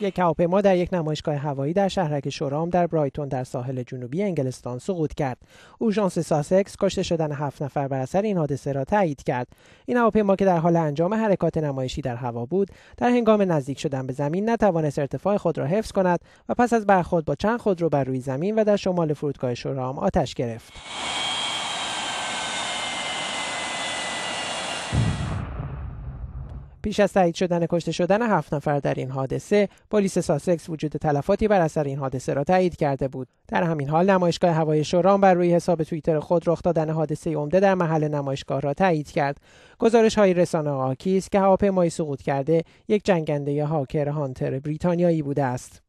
یک هواپیما در یک نمایشگاه هوایی در شهرک شورام در برایتون در ساحل جنوبی انگلستان سقوط کرد. اوژانس ساسکس کشته شدن هفت نفر بر اثر این حادثه را تایید کرد. این هواپیما که در حال انجام حرکات نمایشی در هوا بود، در هنگام نزدیک شدن به زمین نتوانست ارتفاع خود را حفظ کند و پس از برخورد با چند خودرو بر روی زمین و در شمال فرودگاه شورام آتش گرفت. پیش از تایید شدن کشته شدن هفت نفر در این حادثه پلیس ساسکس وجود تلفاتی بر اثر این حادثه را تایید کرده بود در همین حال نمایشگاه هوای شوران بر روی حساب توییتر خود رخ دادن حادثه عمده در محل نمایشگاه را تایید کرد گزارش های رسانه آکیس که هواپیمایی سقوط کرده یک جنگنده هاکر هانتر بریتانیایی بوده است